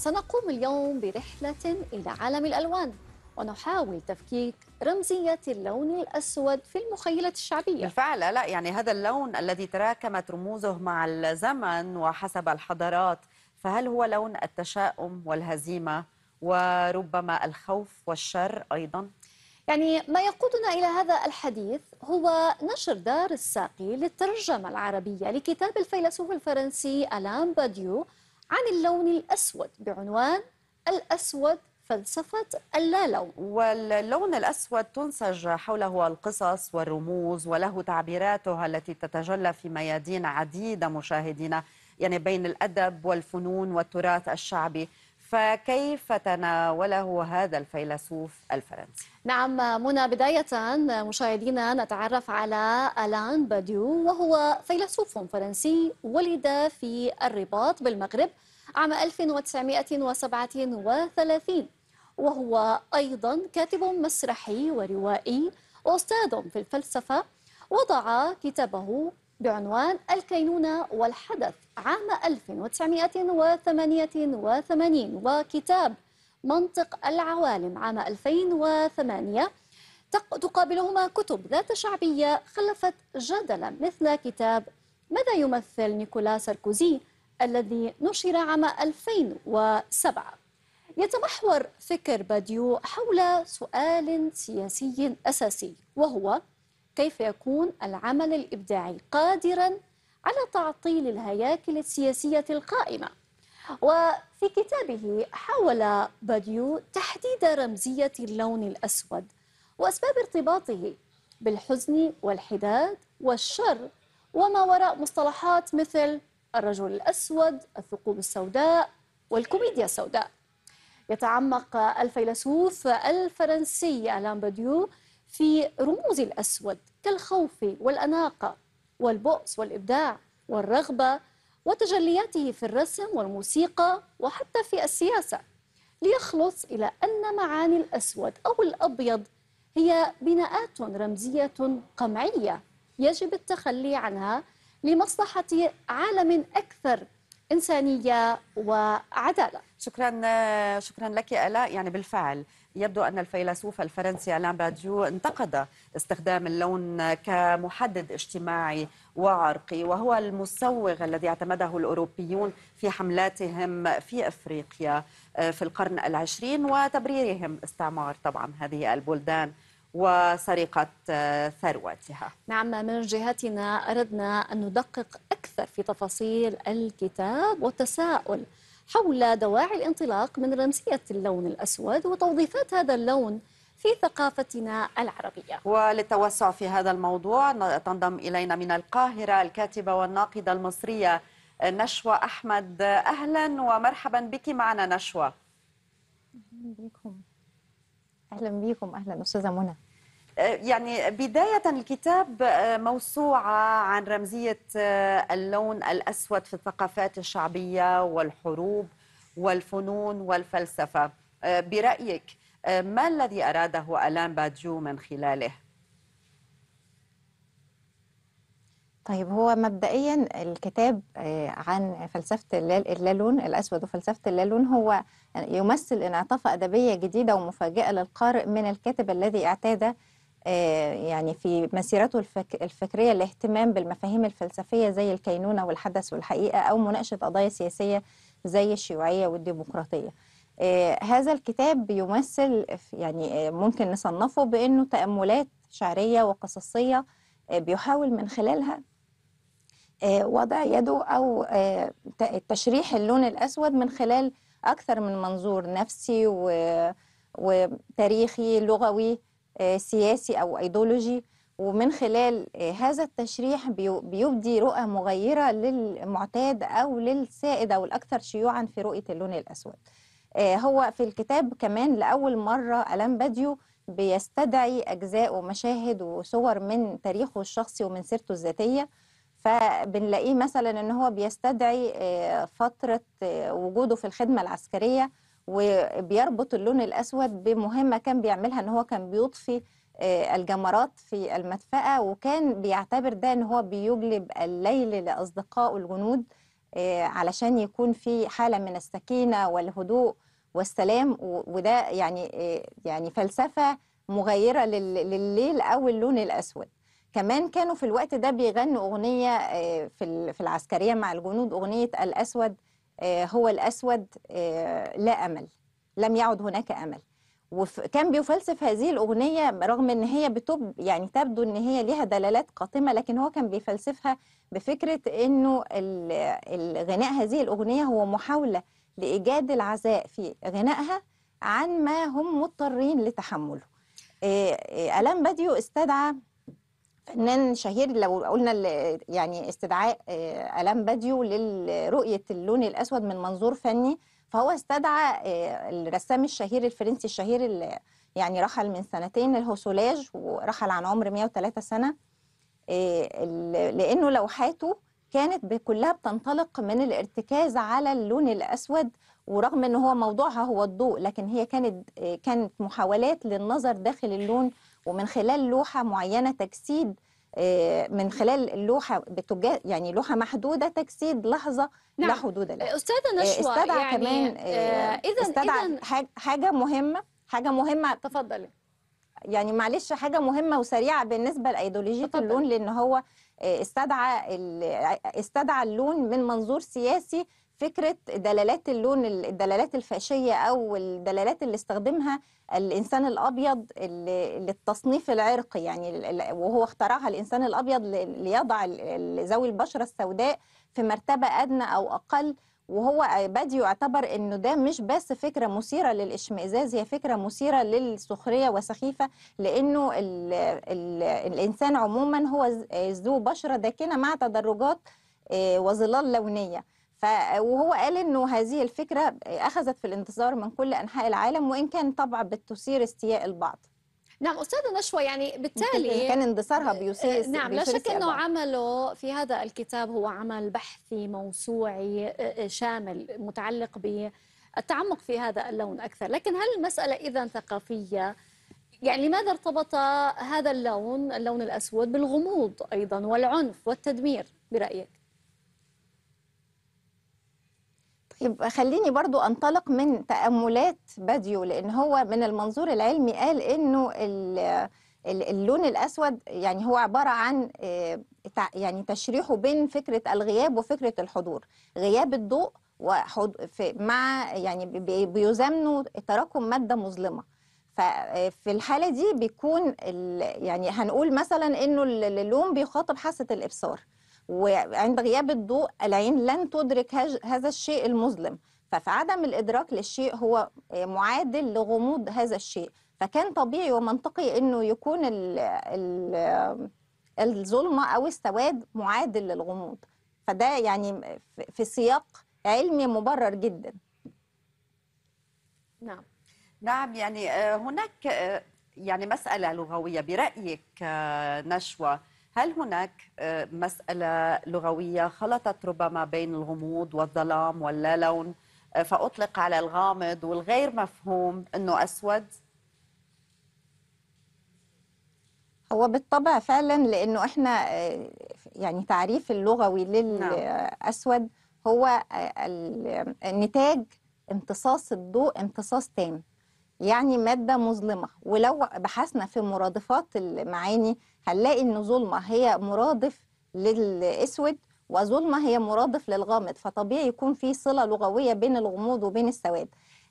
سنقوم اليوم برحلة إلى عالم الألوان ونحاول تفكيك رمزية اللون الأسود في المخيلة الشعبية بالفعل لا يعني هذا اللون الذي تراكمت رموزه مع الزمن وحسب الحضارات فهل هو لون التشاؤم والهزيمة وربما الخوف والشر أيضا؟ يعني ما يقودنا إلى هذا الحديث هو نشر دار الساقي للترجمة العربية لكتاب الفيلسوف الفرنسي ألان باديو عن اللون الأسود بعنوان الأسود فلسفة اللالون واللون الأسود تنسج حوله القصص والرموز وله تعبيراته التي تتجلى في ميادين عديدة مشاهدينا يعني بين الأدب والفنون والتراث الشعبي فكيف تناوله هذا الفيلسوف الفرنسي؟ نعم منى بداية مشاهدينا نتعرف على ألان باديو وهو فيلسوف فرنسي ولد في الرباط بالمغرب عام 1937 وهو أيضا كاتب مسرحي وروائي وأستاذ في الفلسفة وضع كتابه بعنوان الكينونة والحدث عام 1988 وكتاب منطق العوالم عام 2008 تقابلهما كتب ذات شعبية خلفت جدلا مثل كتاب ماذا يمثل نيكولا ساركوزي الذي نشر عام 2007 يتمحور فكر باديو حول سؤال سياسي أساسي وهو كيف يكون العمل الإبداعي قادرا على تعطيل الهياكل السياسية القائمة وفي كتابه حاول باديو تحديد رمزية اللون الأسود وأسباب ارتباطه بالحزن والحداد والشر وما وراء مصطلحات مثل الرجل الأسود الثقوب السوداء والكوميديا السوداء يتعمق الفيلسوف الفرنسي ألان باديو في رموز الأسود كالخوف والأناقة والبؤس والإبداع والرغبة وتجلياته في الرسم والموسيقى وحتى في السياسة ليخلص إلى أن معاني الأسود أو الأبيض هي بناءات رمزية قمعية يجب التخلي عنها لمصلحة عالم أكثر إنسانية وعدالة شكرا شكرا لك الاء يعني بالفعل يبدو ان الفيلسوف الفرنسي الان باديو انتقد استخدام اللون كمحدد اجتماعي وعرقي وهو المسوغ الذي اعتمده الاوروبيون في حملاتهم في افريقيا آه، في القرن العشرين وتبريرهم استعمار طبعا هذه البلدان وسرقة آه، ثروتها نعم من جهتنا أردنا أن ندقق أكثر في تفاصيل الكتاب والتساؤل حول دواعي الانطلاق من رمزية اللون الأسود وتوظيفات هذا اللون في ثقافتنا العربية وللتوسع في هذا الموضوع تنضم إلينا من القاهرة الكاتبة والناقدة المصرية آه، نشوى أحمد آه، أهلا ومرحبا بك معنا نشوى بكم اهلا بيكم اهلا استاذه منى آه، يعني بداية الكتاب آه، موسوعة عن رمزية آه، اللون الأسود في الثقافات الشعبية والحروب والفنون والفلسفة برأيك ما الذي أراده ألان بادجو من خلاله؟ طيب هو مبدئيا الكتاب آه، عن فلسفة اللالون الأسود وفلسفة اللالون هو يمثل انعطافة أدبية جديدة ومفاجئة للقارئ من الكاتب الذي اعتاد آه، يعني في مسيرته الفكرية الاهتمام بالمفاهيم الفلسفية زي الكينونة والحدث والحقيقة أو مناقشة قضايا سياسية زي الشيوعية والديمقراطية آه، هذا الكتاب يمثل يعني ممكن نصنفه بأنه تأملات شعرية وقصصية آه، بيحاول من خلالها آه، وضع يده أو آه، تشريح اللون الأسود من خلال أكثر من منظور نفسي وتاريخي لغوي سياسي أو أيديولوجي ومن خلال هذا التشريح بيبدي رؤى مغيرة للمعتاد أو للسائد أو الأكثر شيوعا في رؤية اللون الأسود هو في الكتاب كمان لأول مرة ألان باديو بيستدعي أجزاء ومشاهد وصور من تاريخه الشخصي ومن سيرته الذاتية فبنلاقيه مثلا ان هو بيستدعي آه، فتره آه، وجوده في الخدمه العسكريه وبيربط اللون الاسود بمهمه كان بيعملها ان هو كان بيطفي آه، الجمرات في المدفاه وكان بيعتبر ده ان هو بيجلب الليل لاصدقائه الجنود علشان يكون في حاله من السكينه والهدوء والسلام وده يعني آه، يعني فلسفه مغايره للليل او اللون الاسود كمان كانوا في الوقت ده بيغنوا اغنيه آه، في في العسكريه مع الجنود اغنيه الاسود آه، هو الاسود لا امل لم يعد هناك امل وكان بيفلسف هذه الاغنيه رغم ان هي بتب يعني تبدو ان هي ليها دلالات قاتمه لكن هو كان بيفلسفها بفكره انه الغناء هذه الاغنيه هو محاوله لإيجاد العزاء في غنائها عن ما هم مضطرين لتحمله آه، آه، ألام بديو استدعى فنان شهير لو قلنا يعني استدعاء آه، ألام بديو لرؤية اللون الأسود من منظور فني فهو استدعى الرسام الشهير الفرنسي الشهير اللي يعني رحل من سنتين الهوسولاج ورحل عن عمر 103 سنة لأنه لوحاته كانت كلها بتنطلق من الارتكاز على اللون الأسود ورغم أن هو موضوعها هو الضوء لكن هي كانت كانت محاولات للنظر داخل اللون ومن خلال لوحة معينة تجسيد آه، من خلال اللوحة بتجا يعني لوحة محدودة تجسيد لحظة نعم. لا حدود لها أستاذة آه، نشوى استدعى يعني كمان آه, آه، إذا حاجة مهمة حاجة مهمة تفضلي يعني معلش حاجه مهمه وسريعه بالنسبه لايديولوجيه اللون لان هو استدعى استدعى اللون من منظور سياسي فكره دلالات اللون الدلالات الفاشيه او الدلالات اللي استخدمها الانسان الابيض للتصنيف العرقي يعني وهو اخترعها الانسان الابيض ليضع ذوي البشره السوداء في مرتبه ادنى او اقل وهو بادي يعتبر انه ده مش بس فكره مثيره للاشمئزاز هي فكره مثيره للسخريه وسخيفه لانه الـ الـ الانسان عموما هو ذو بشره داكنه مع تدرجات آه، وظلال لونيه وهو قال انه هذه الفكره اخذت في الانتظار من كل انحاء العالم وان كان طبعا بتثير استياء البعض نعم أستاذة نشوى يعني بالتالي كان اندثارها آه، بيوسيس نعم لا شك أنه عمله في هذا الكتاب هو عمل بحثي موسوعي آه، آه، شامل متعلق بالتعمق في هذا اللون أكثر لكن هل المسألة إذا ثقافية؟ يعني لماذا ارتبط هذا اللون اللون الأسود بالغموض أيضا والعنف والتدمير برأيك؟ يبقى خليني برضو أنطلق من تأملات باديو لأن هو من المنظور العلمي قال إنه اللون الأسود يعني هو عبارة عن آه، يعني تشريحه بين فكرة الغياب وفكرة الحضور غياب الضوء وحض... مع يعني بيزامنوا تراكم مادة مظلمة ففي آه، الحالة دي بيكون ال... يعني هنقول مثلا إنه اللون بيخاطب حاسة الإبصار وعند غياب الضوء العين لن تدرك هذا الشيء المظلم عدم الإدراك للشيء هو معادل لغموض هذا الشيء فكان طبيعي ومنطقي أنه يكون ال ال الظلمة أو السواد معادل للغموض فده يعني في سياق علمي مبرر جدا نعم نعم يعني آه، هناك آه، يعني مسألة لغوية برأيك آه، نشوى هل هناك آه، مسألة لغوية خلطت ربما بين الغموض والظلام واللون آه، فأطلق على الغامض والغير مفهوم أنه أسود؟ هو بالطبع فعلا لأنه إحنا آه، يعني تعريف اللغوي للأسود نعم. هو النتاج امتصاص الضوء امتصاص تام يعني مادة مظلمة ولو بحثنا في مرادفات المعاني هنلاقي إن ظلمة هي مرادف للأسود وظلمة هي مرادف للغامض فطبيعي يكون في صلة لغوية بين الغموض وبين السواد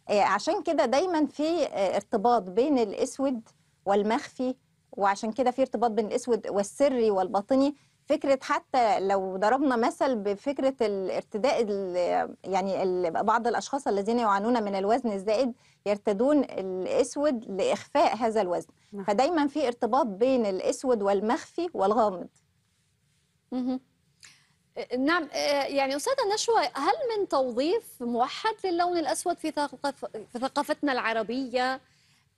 آه، عشان كده دايما في آه، ارتباط بين الأسود والمخفي وعشان كده في ارتباط بين الأسود والسري والباطني فكره حتى لو ضربنا مثل بفكره الارتداء يعني بعض الاشخاص الذين يعانون من الوزن الزائد يرتدون الاسود لاخفاء هذا الوزن نعم. فدايما في ارتباط بين الاسود والمخفي والغامض نعم آه، يعني أستاذة نشوى هل من توظيف موحد للون الأسود في, ثقاف في ثقافتنا العربية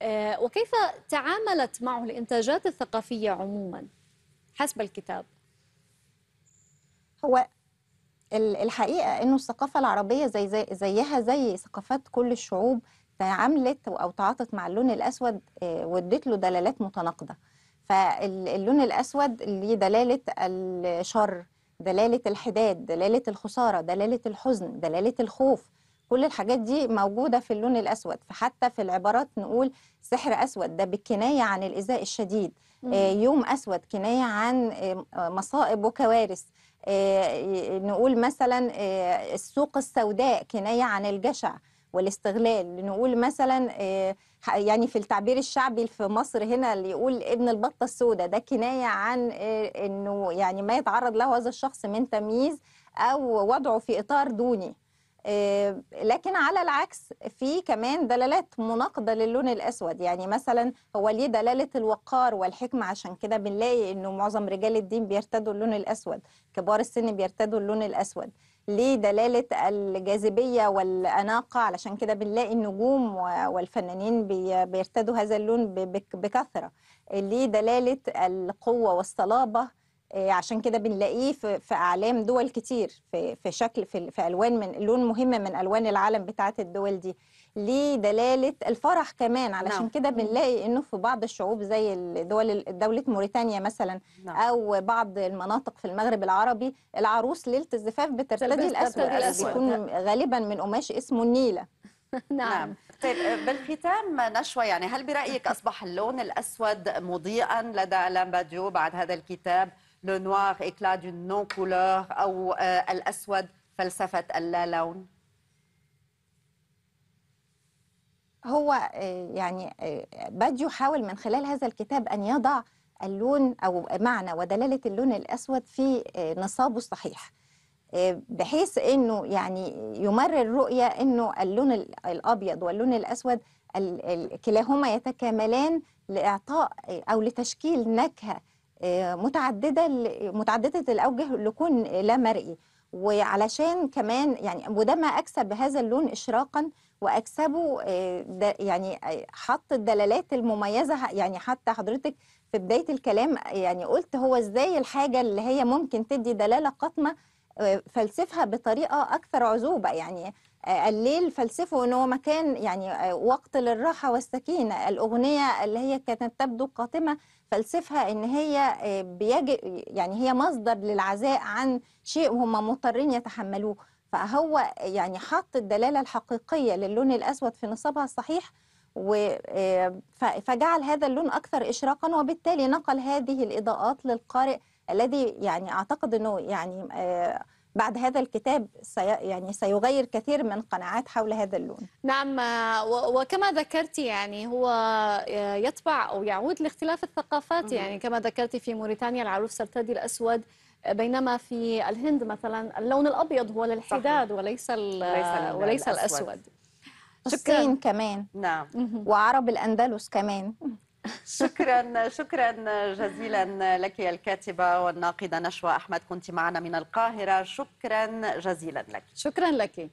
آه، وكيف تعاملت معه الإنتاجات الثقافية عموما حسب الكتاب؟ هو الحقيقه انه الثقافه العربيه زي, زي زيها زي ثقافات كل الشعوب تعاملت او تعاطت مع اللون الاسود آه، واديت له دلالات متناقضه فاللون الاسود ليه دلاله الشر دلاله الحداد دلاله الخساره دلاله الحزن دلاله الخوف كل الحاجات دي موجوده في اللون الاسود فحتى في العبارات نقول سحر اسود ده بالكنايه عن الايذاء الشديد آه، يوم اسود كنايه عن آه، مصائب وكوارث آه، نقول مثلا آه، السوق السوداء كناية عن الجشع والاستغلال نقول مثلا آه، يعني في التعبير الشعبي في مصر هنا اللي يقول ابن البطة السوداء ده كناية عن انه يعني ما يتعرض له هذا الشخص من تمييز او وضعه في اطار دوني آه، لكن على العكس في كمان دلالات مناقضة للون الأسود يعني مثلا هو ليه دلالة الوقار والحكمة عشان كده بنلاقي إنه معظم رجال الدين بيرتدوا اللون الأسود كبار السن بيرتدوا اللون الأسود ليه دلالة الجاذبية والأناقة علشان كده بنلاقي النجوم والفنانين بيرتدوا هذا اللون بكثرة ليه دلالة القوة والصلابة آه، عشان كده بنلاقيه في, اعلام دول كتير في, في شكل في, الوان من لون مهم من الوان العالم بتاعه الدول دي ليه دلاله الفرح كمان علشان نعم. كده بنلاقي انه في بعض الشعوب زي الدول دوله موريتانيا مثلا نعم. او بعض المناطق في المغرب العربي العروس ليله الزفاف بترتدي الاسود, الأسود. بيكون نعم. غالبا من قماش اسمه النيله نعم. نعم طيب بالختام نشوى يعني هل برأيك أصبح اللون الأسود مضيئا لدى لامباديو بعد هذا الكتاب لو نوار اكلا دون نون كولور أو الأسود فلسفة اللا لون هو آه، يعني آه، باد يحاول من خلال هذا الكتاب أن يضع اللون أو معنى ودلالة اللون الأسود في آه، نصابه الصحيح بحيث أنه يعني يمرر رؤية أنه اللون الأبيض واللون الأسود كلاهما يتكاملان لإعطاء أو لتشكيل نكهة متعدده متعدده الاوجه لكون لا مرئي وعلشان كمان يعني وده ما اكسب هذا اللون اشراقا واكسبه آه، يعني آه، حط الدلالات المميزه يعني حتى حضرتك في بدايه الكلام آه، يعني قلت هو ازاي الحاجه اللي هي ممكن تدي دلاله قاتمه فلسفها بطريقه اكثر عذوبه يعني الليل فلسفه أنه هو مكان يعني وقت للراحه والسكينه الاغنيه اللي هي كانت تبدو قاتمه فلسفها ان هي آه، بيجي يعني هي مصدر للعزاء عن شيء هم مضطرين يتحملوه فهو يعني حط الدلاله الحقيقيه للون الاسود في نصابها الصحيح و آه، فجعل هذا اللون اكثر اشراقا وبالتالي نقل هذه الاضاءات للقارئ الذي يعني اعتقد انه يعني آه، بعد هذا الكتاب سي يعني سيغير كثير من قناعات حول هذا اللون نعم وكما ذكرت يعني هو آه، يطبع أو يعود لاختلاف الثقافات يعني كما ذكرت في موريتانيا العروس ترتدي الأسود آه، بينما في الهند مثلا اللون الأبيض هو للحداد صحيح. وليس وليس الأسود الصين كمان نعم وعرب الأندلس كمان شكرا شكرا جزيلا لك يا الكاتبة والناقدة نشوى أحمد كنت معنا من القاهرة شكرا جزيلا لك شكرا لك